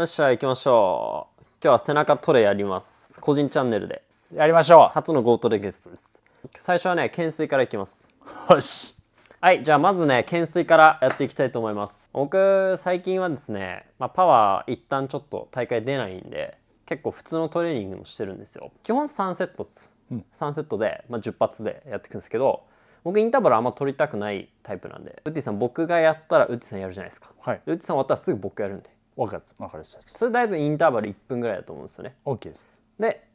よっしゃ、行きましょう。今日は背中トレやります。個人チャンネルで。やりましょう。初のゴートレゲストです。最初はね、懸垂からいきます。よし。はい、じゃあまずね、懸垂からやっていきたいと思います。僕、最近はですね、まあ、パワー一旦ちょっと大会出ないんで、結構普通のトレーニングもしてるんですよ。基本3セットつ、うん、3セットで、まあ、10発でやっていくんですけど、僕インターバルあんま取りたくないタイプなんで、ウッディさん僕がやったらウッディさんやるじゃないですか。はい、ウッディさん終わったらすぐ僕やるんで。分かった分かりましたそれだいぶインターバル1分ぐらいだと思うんですよね OK ですで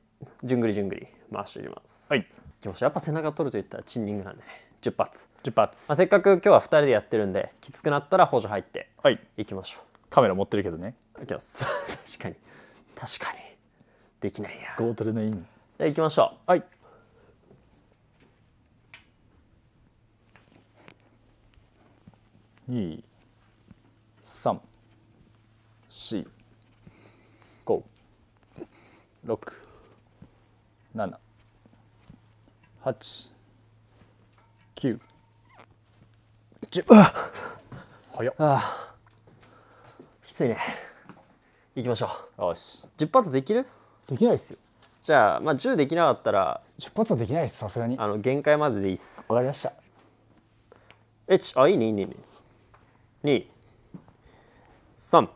じゅんぐりじゅんぐり回していきますはいきましょうやっぱ背中取るといったらチンニングなんでね10発10発、まあ、せっかく今日は2人でやってるんできつくなったら補助入ってはいいきましょうカメラ持ってるけどねいきます 確かに確かにできないやゴートルの意味じゃあいきましょうはい23四五六七八九十あ早っあきついね行きましょうよし10発できるできないっすよじゃあ、まあ、10できなかったら10発はできないですさすがにあの限界まででいいっすわかりましたえちあいいねいいねいいね2 3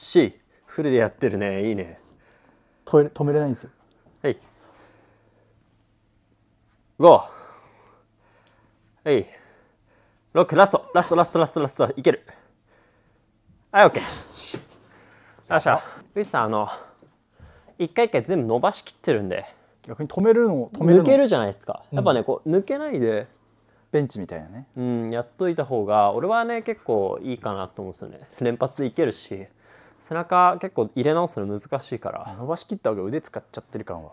C フルでやってるねいいね止め止めれないんですよはい5はい6ラストラストラストラストラストいけるはい OK よっしゃウィスさんあの一回一回全部伸ばしきってるんで逆に止めるの止める抜けるじゃないですかやっぱね、こう抜けないでベンチみたいなねうんやっといた方が俺はね結構いいかなと思うんですよね連発でいけるし背中結構入れ直すの難しいから伸ばしきった方が腕使っちゃってる感は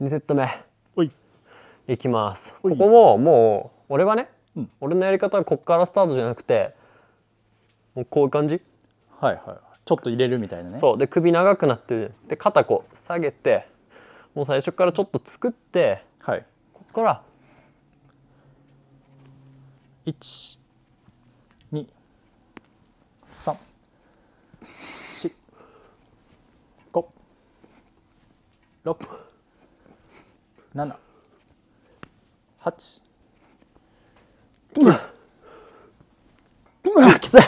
2セット目おいきますここももう俺はね、うん、俺のやり方はここからスタートじゃなくてもうこういう感じはいはいちょっと入れるみたいなねそうで首長くなってで肩こう下げてもう最初からちょっと作って、はい、ここから1六、七、八、うわ、うわきつい。は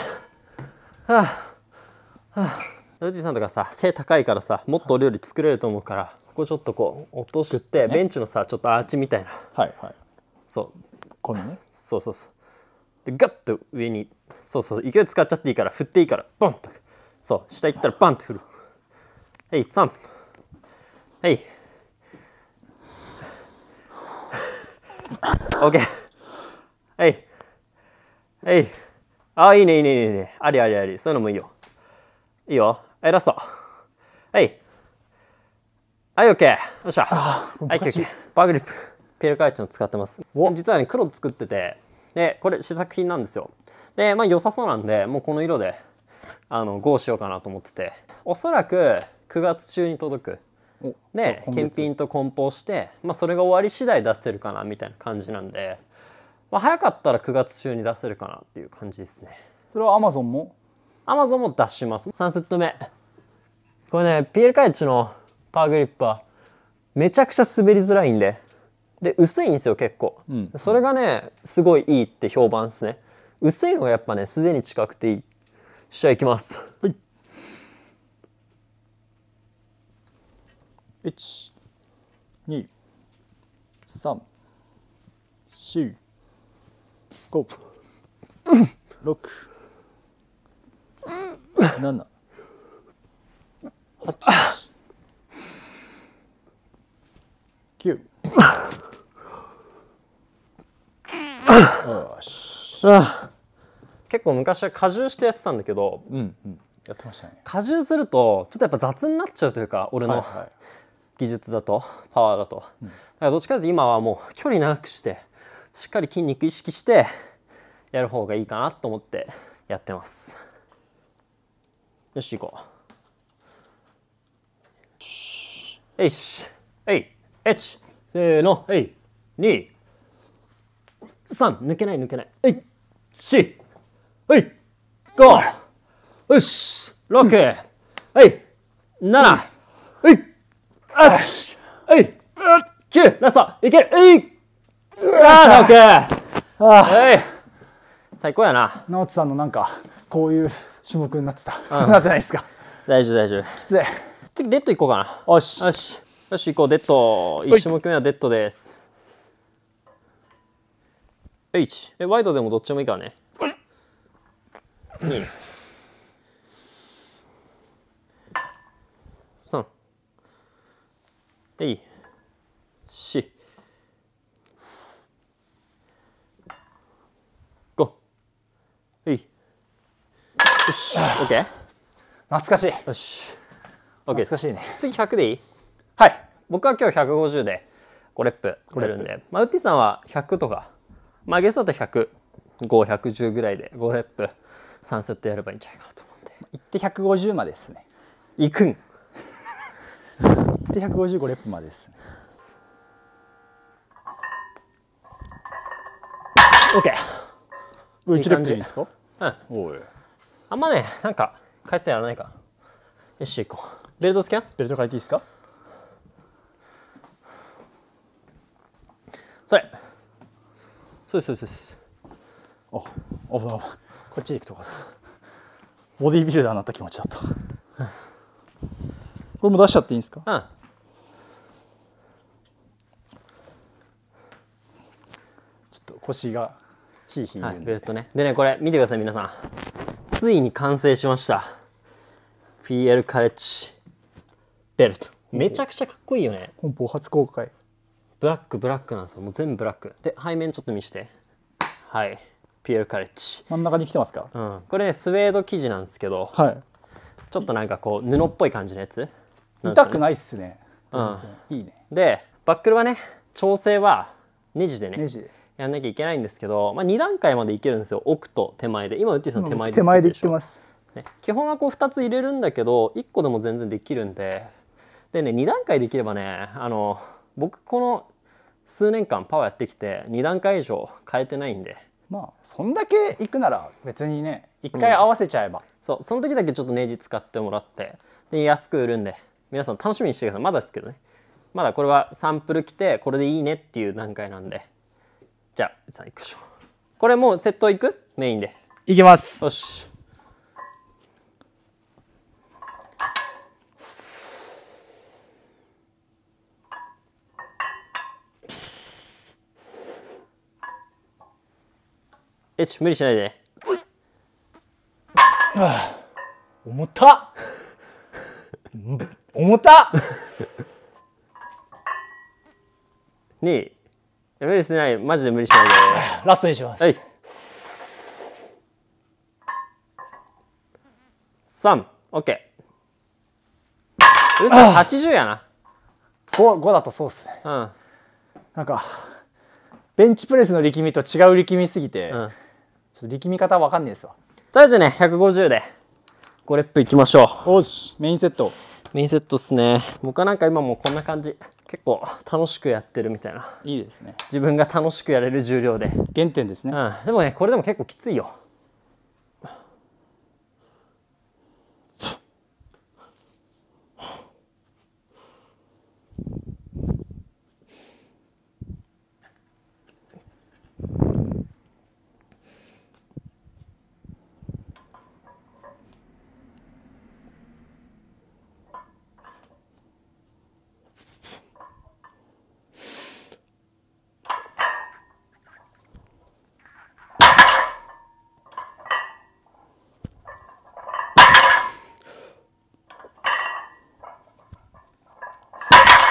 あ、はあ。富さんとかさ背高いからさもっとお料理作れると思うから、はい、ここちょっとこう落として、ベンチのさちょっとアーチみたいなはいはいそうこのねそうそうそうでガッと上にそうそう勢い使っちゃっていいから振っていいからボンとそう下行ったらバンって振るはい3はい OK はいはいあいいねいいねいいねありありありそういうのもいいよいいよはいラストはいはい OK よっしゃはい OK バーグリップピルカイチの使ってます実はね黒作っててでこれ試作品なんですよでまあ良さそうなんでもうこの色であのゴーしようかなと思ってておそらく9月中に届くで検品と梱包して、まあ、それが終わり次第出せるかなみたいな感じなんで、まあ、早かったら9月中に出せるかなっていう感じですねそれはアマゾンもアマゾンも出します3セット目これねピエール・カイチのパーグリップはめちゃくちゃ滑りづらいんでで薄いんですよ結構、うん、それがねすごいいいって評判ですね薄いのがやっぱねすでに近くていいしちゃいきますはい1234567八、九、よし。結構昔は加重してやってたんだけど、うんうん、やってましたね。加重するとちょっとやっぱ雑になっちゃうというか、俺の、はいはい、技術だとパワーだと、だからどっちかというと今はもう距離長くしてしっかり筋肉意識してやる方がいいかなと思ってやってますよし行こうよしえいえちせーのえい2 3抜けない抜けないえい4えい5よし6えい7えいあっしえいあっ9ラストいけるえいあーオッケーえい最高やな直人さんのなんかこういう種目になってた、うん、なってないですか大丈夫大丈夫きつい次デッドいこうかなよしよしよし行こうデッド一種目目はデッドですええワイドでもどっちもいいからねうん。はい4 5はいよし OK 懐かしいよしオッケー。懐かしいね次百でいいはい僕は今日百五十で五レップ取れるんで、まあ、ウッディさんは百とか、まあ、ゲストだと百。五百十ぐらいで五レップ三セットやればいいんじゃないかなと思って行って百五十までですねいくんで155レップまでです OK 1レップでいいですかうんおいあんまねなんか回数やらないかよし行こうベルトスキャンベルト変えていいですかそれそうですそうですあ危ない危ないこっちで行くとかボディービルダーになった気持ちだったこれも出しちゃっていいんですかうん腰がヒーヒーで、ベルトねでねこれ見てください皆さんついに完成しました PL カレッジベルトめちゃくちゃかっこいいよね本邦初公開ブラックブラックなんですよもう全部ブラックで背面ちょっと見してはいピエル・カレッジ真ん中に来てますか、うん、これねスウェード生地なんですけど、はい、ちょっとなんかこう布っぽい感じのやつ、ね、痛くないっすね、うん、いいねでバックルはね調整はネジでねネジでやんなきゃいけないんですけど、まあ、2段階までいけるんですよ奥と手前で今うちさん手前で手前でいってます、ね、基本はこう2つ入れるんだけど1個でも全然できるんででね2段階できればねあの僕この数年間パワーやってきて2段階以上変えてないんでまあそんだけいくなら別にね1回合わせちゃえば、うん、そうその時だけちょっとネジ使ってもらってで安く売るんで皆さん楽しみにしてくださいまだですけどねまだこれはサンプル来てこれでいいねっていう段階なんでじゃあいくしょこれもうセットいくメインでいきますよしえち無理しないで重た重たに無理しないマジで無理しないで ラストにします、はい、3 OK うさ80やな 5, 5だとそうっすねうんなんかベンチプレスの力みと違う力みすぎて、うん、ちょっと力み方わかんないですわとりあえずね150で5レップいきましょうよしメインセットメインセットっすね僕はなんか今もこんな感じ結構楽しくやってるみたいないいですね自分が楽しくやれる重量で原点ですね、うん、でもねこれでも結構きついよ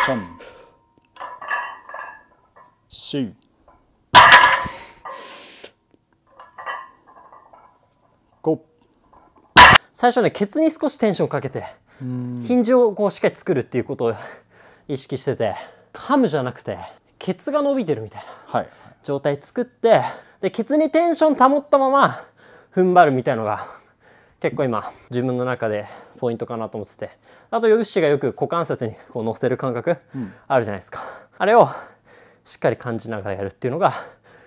三、四、五。最初ね、ケツに少しテンションかけて、ヒンジをこうしっかり作るっていうことを意識してて、ハムじゃなくて、ケツが伸びてるみたいな状態作って、で、ケツにテンション保ったまま踏ん張るみたいのが結構今自分の中でポイントかなと思っててあとヨッシーがよく股関節にこう乗せる感覚あるじゃないですか、うん、あれをしっかり感じながらやるっていうのが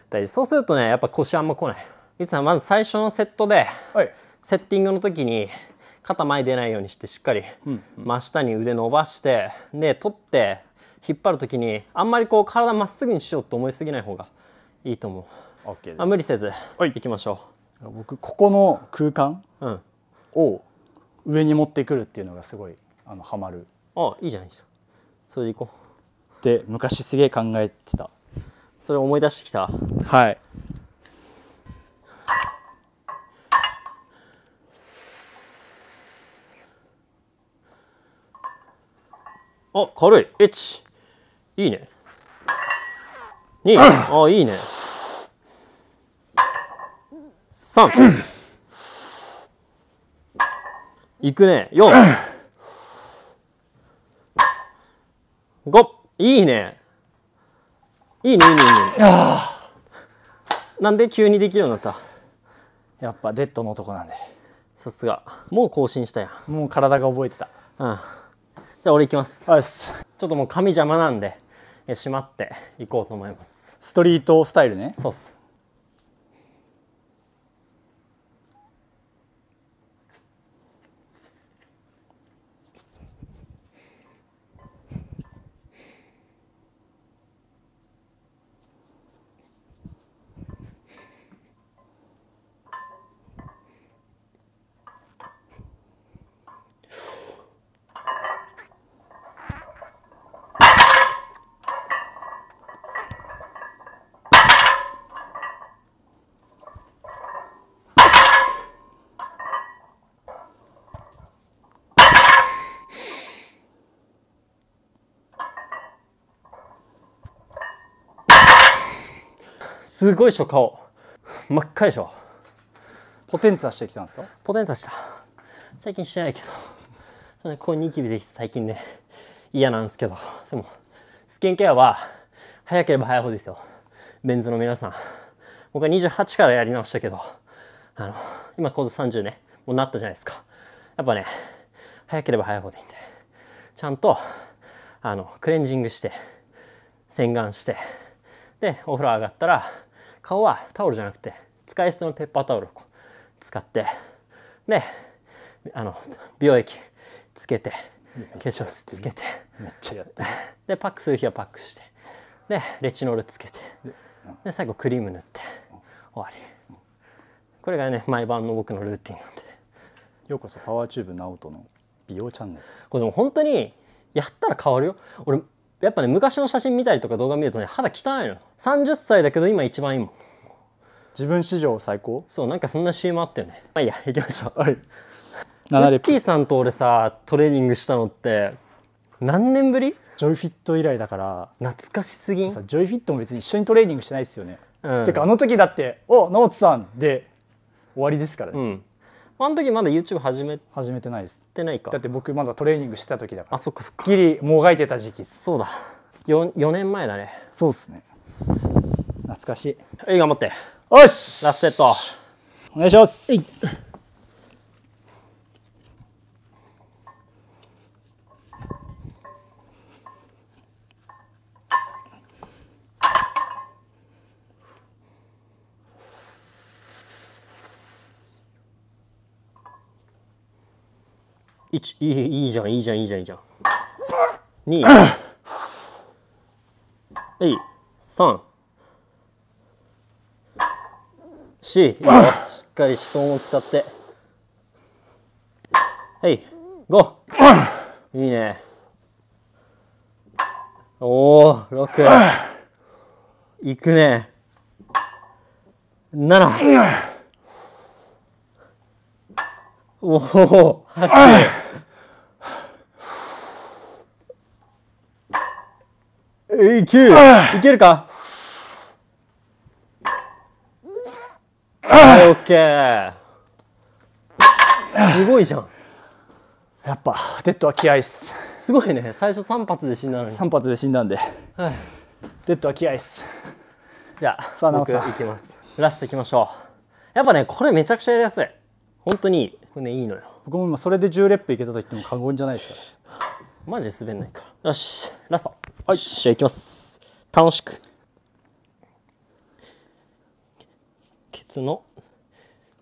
大事そうするとねやっぱ腰あんま来ないいつさんまず最初のセットで、はい、セッティングの時に肩前出ないようにしてしっかり真下に腕伸ばして、で取って引っ張る時にあんまりこう体まっすぐにしようと思いすぎない方がいいと思う、OK、まあ、無理せずいきましょう僕ここの空間を上に持ってくるっていうのがすごいあのハマるあいいじゃないですかそれでいこうって昔すげえ考えてたそれ思い出してきたはいあ軽い1いいね2あいいね3いくね45いいねいいねいいねいいねなんで急にできるようになったやっぱデッドの男なんでさすがもう更新したやんもう体が覚えてたうんじゃあ俺行きますすちょっともう髪邪魔なんでえしまっていこうと思いますストリートスタイルねそうっすすごいしょ顔真っ赤でしょポテンツァしてきたんですかポテンツァした最近してないけどこうニキビできて最近ね嫌なんですけどでもスキンケアは早ければ早い方ですよメンズの皆さん僕は28からやり直したけどあの今こ度30ねもうなったじゃないですかやっぱね早ければ早い方でいいんでちゃんとあのクレンジングして洗顔してでお風呂上がったら顔はタオルじゃなくて使い捨てのペッパータオルを使ってであの美容液つけて化粧水つけてめっちゃやってでパックする日はパックしてでレチノールつけてで最後クリーム塗って終わりこれがね毎晩の僕のルーティンなんでようこそパワーチューブナオトの美容チャンネルこれでも本当にやったら変わるよ俺やっぱね昔の写真見たりとか動画見るとね肌汚いの30歳だけど今一番いいもん自分史上最高そうなんかそんな CM あったよねまあいいや行きましょうはいウッキーさんと俺さトレーニングしたのって何年ぶりジョイフィット以来だから懐かしすぎんジョイフィットも別に一緒にトレーニングしてないですよね、うん、てかあの時だって「お直人さん」で終わりですからね、うん、あの時まだ YouTube 始め始めてないですてないかだって僕まだトレーニングしてた時だからあそっかそっかギリもがいてた時期ですそうだ 4, 4年前だねそうっすね懐かしいはい頑張ってよしラストセットお願いします1いいいいじゃんいいじゃんいいじゃんいいじゃん2はい3 4いしっかり人を使ってはい5いいねおお6いくね7おお8いけいけるかはい、オッケーすごいじゃんやっぱデッドは気合いっすすごいね最初3発で死んだのに3発で死んだんで、はい、デッドは気合いっすじゃあさあ僕いきますラストいきましょうやっぱねこれめちゃくちゃやりやすい本当にいいこれねいいのよ僕も今それで10レップいけたと言っても過言じゃないですからマジで滑んないからよしラストはいじゃあいきます楽しくケツの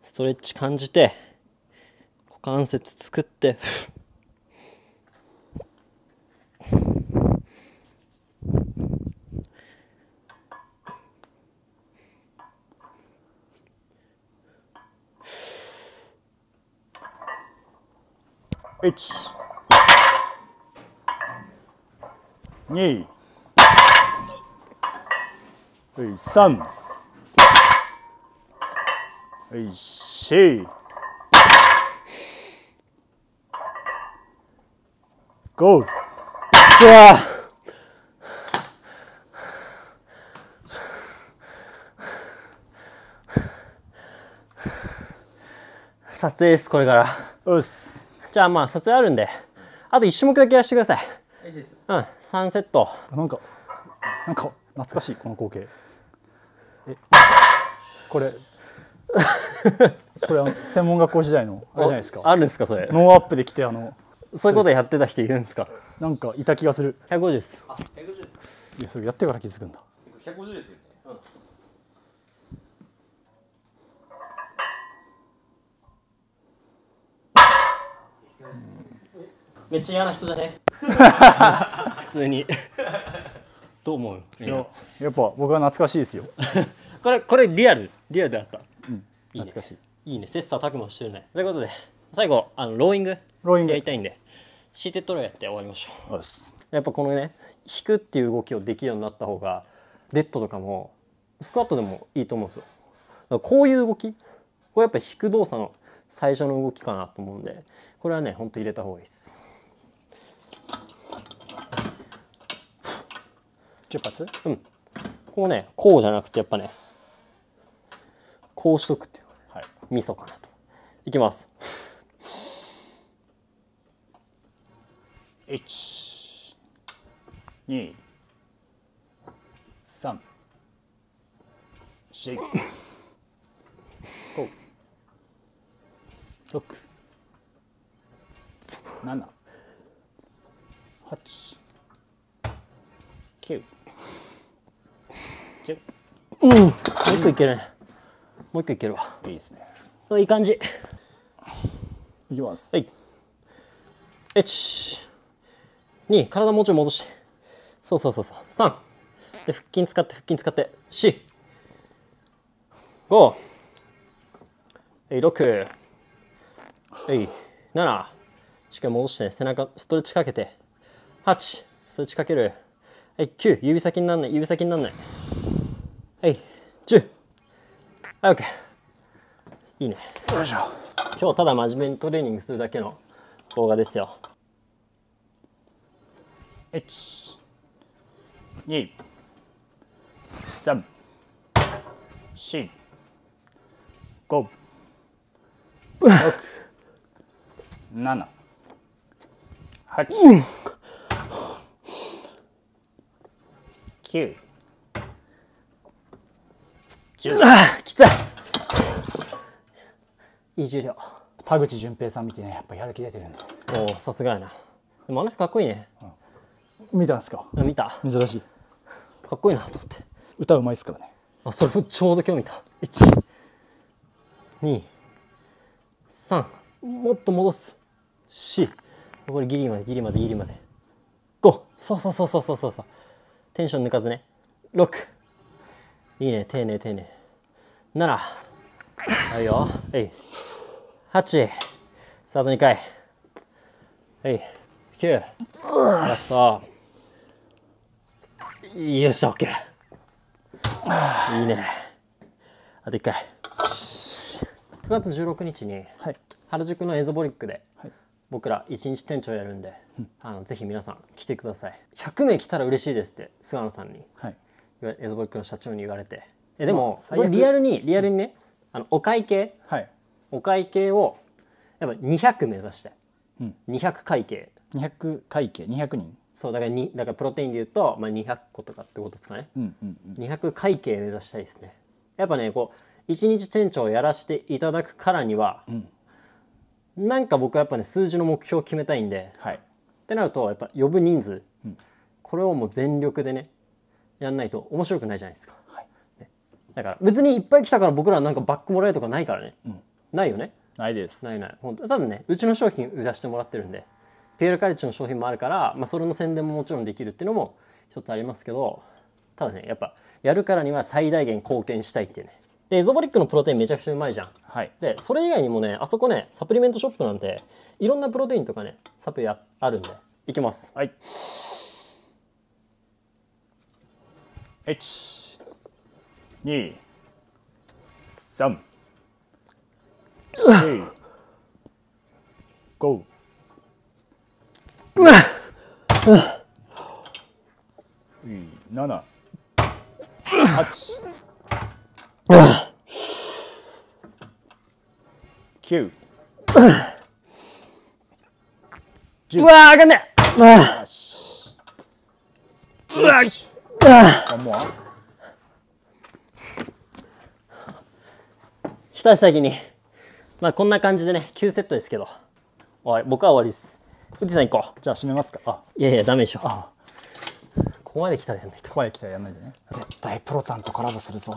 ストレッチ感じて股関節作って1 2 3 4 5うわ撮影ですこれからうっすじゃあまあ撮影あるんであと一種目だけやらせてくださいうん、サンセット。なんか、なんか懐かしいこの光景。え、これ。これあの専門学校時代のあれじゃないですか。あるんですかそれ。ノーアップで来てあの。そういうことやってた人いるんですか。なんかいた気がする。150です。あ、150です。いやそれやってから気づくんだ。150ですよ。めっちゃ嫌な人じゃね 普通にどう思ういややっぱ僕は懐かしいですよ これこれリアルリアルであった、うん、懐かしいいいね切磋琢磨してるねということで最後あのローイングローイングやりたいんでシーテッドローやって終わりましょうやっぱこのね引くっていう動きをできるようになった方がデッドとかもスクワットでもいいと思うんですよこういう動きこれやっぱ引く動作の最初の動きかなと思うんでこれはねほんと入れた方がいいです1発うんこうねこうじゃなくてやっぱねこうしとくっていうはい、味噌かなといきます123 4 5 6 7六、七、八、九。うんもう一個いけるねもう一個いけるわいいですねいい感じいきますはい12体もうちょい戻してそうそうそうそう3で腹筋使って腹筋使って4 5 6 7しっかり戻してね背中ストレッチかけて8ストレッチかける9指先になんない指先になんないはい10はい OK いいねよいしょ今日ただ真面目にトレーニングするだけの動画ですよ12345六、七、八、九、1あきついいい重量田口淳平さん見てねやっぱやる気出てるんだおおさすがやなでもあの人かっこいいね、うん、見たんですか見た珍しいかっこいいなと思って歌うまいっすからねあそれちょうど今日見た123もっと戻す4これギリまでギリまでギリまで5そうそうそうそうそうそうテンション抜かずね六。いいね丁寧丁寧な7あいよはい8スタート2回はい9ラストよし OK いいねあと1回9月16日に原宿のエゾボリックで、はい僕ら一日店長やるんで、あのぜひ皆さん来てください100名来たら嬉しいですって菅野さんに、はい、ックの社長に言われてえでも、まあ、リアルにリアルにね、うん、あのお会計、はい、お会計をやっぱ200目指して、うん、200会計200会計200人そうだからにだからプロテインで言うと、まあ、200個とかってことですかね、うんうんうん、200会計目指したいですねやっぱねこう一日店長をやらせていただくからには、うん、なんか僕はやっぱね数字の目標を決めたいんで、はい、ってなるとやっぱ呼ぶ人数、うん、これをもう全力でねやんないと面白くないじゃないですか、はい、だから別にいっぱい来たから僕らなんかバックもらえるとかないからね、うん、ないよねないですないない本当多分ねうちの商品売らしてもらってるんでピエールカレッジの商品もあるから、まあ、それの宣伝ももちろんできるっていうのも一つありますけどただねやっぱやるからには最大限貢献したいっていうねでエゾボリックのプロテインめちゃくちゃうまいじゃん、はい、でそれ以外にもねあそこねサプリメントショップなんていろんなプロテインとかねサプリあるんでいきますはい123 4 5うわっ8 9 10うわ上がんねえよしうわ One more. 一足先に、まあこんな感じでね、9セットですけど、終わり僕は終わりです。ウッディさん行こう。じゃあ閉めますか。あいやいや、ダメでしょ。あここまで来たらやんないと。ここまで来たらやんないでね。絶対プロタンとコラボするぞ。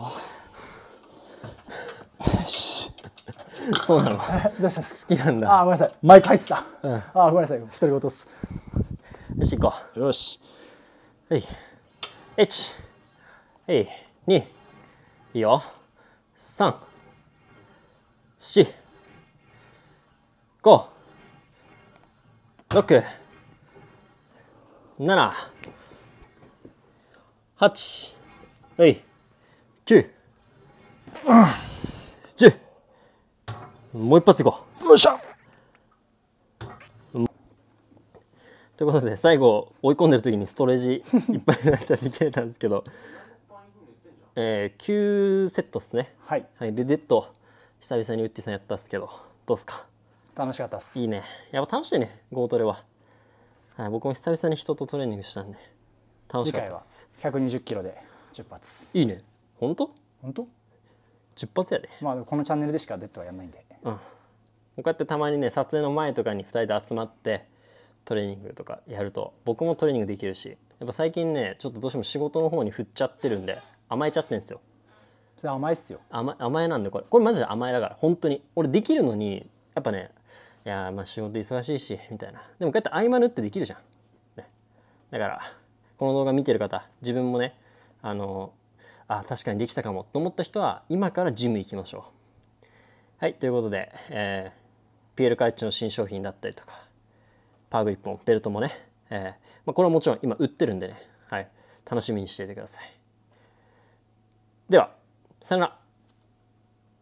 よし。そうなの。どうした好きなんだ。あ、ごめんなさい。マイク入ってた。うん、あ、ごめんなさい。独り言っす。よし、行こう。よし。はい。1、2、いいよ、3、4、5、6、7、8、9、1十もう一発いこう。よっしゃということで最後追い込んでる時にストレージ いっぱいになっちゃって切れたんですけど、え9セットですね、はい、はい、でデッド久々にウッディさんやったんですけどどうっすか楽しかったっすいいねやっぱ楽しいねゴートレは、はい、僕も久々に人とトレーニングしたんで楽しかったっす次回は120キロで10発いいね本当本当10発やでまあこのチャンネルでしかデッドはやんないんでうんこうやってたまにね撮影の前とかに2人で集まってトレーニングとかやると僕もトレーニングできるしやっぱ最近ねちょっとどうしても仕事の方に振っちゃってるんで甘えちゃってんですよそれ甘いっすよ甘甘えなんでこれこれマジで甘えだから本当に俺できるのにやっぱねいやまあ仕事忙しいしみたいなでもこうやって合間縫ってできるじゃん、ね、だからこの動画見てる方自分もねあのあ確かにできたかもと思った人は今からジム行きましょうはいということで、えー、ピエール・カレッジの新商品だったりとかパーグ1本ベルトもね、えーまあ、これはもちろん今売ってるんでね、はい、楽しみにしていてくださいではさよなら